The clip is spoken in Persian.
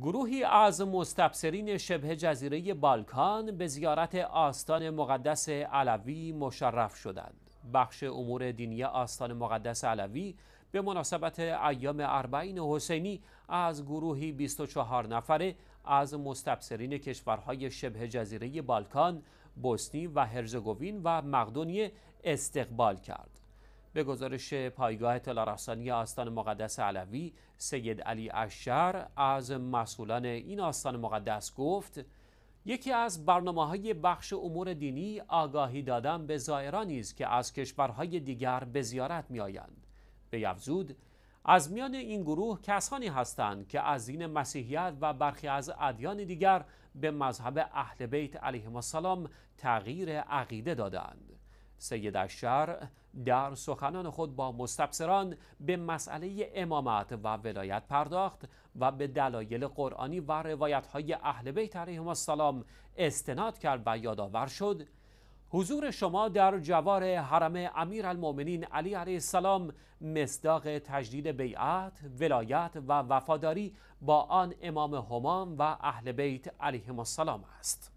گروهی از مستبصرین شبه جزیره بالکان به زیارت آستان مقدس علوی مشرف شدند. بخش امور دینی آستان مقدس علوی به مناسبت ایام اربعین حسینی از گروهی 24 نفره از مستبصرین کشورهای شبه جزیره بالکان، بوسنی و هرزگوین و مقدونیه استقبال کرد. به گزارش پایگاه اطلاع آستان مقدس علوی سید علی اشر از مسئولان این آستان مقدس گفت یکی از برنامه های بخش امور دینی آگاهی دادن به زائرانی است که از کشورهای دیگر به زیارت می آیند. به افزود از میان این گروه کسانی هستند که از دین مسیحیت و برخی از ادیان دیگر به مذهب اهل بیت علیهم السلام تغییر عقیده دادند. سید اشتر در سخنان خود با مستبصران به مسئله امامت و ولایت پرداخت و به دلایل قرآنی و روایت‌های اهل بیت علیهم السلام استناد کرد و یادآور شد حضور شما در جوار حرم امیرالمؤمنین علی علیه السلام مصداق تجدید بیعت، ولایت و وفاداری با آن امام همام و اهل بیت علیهم السلام است.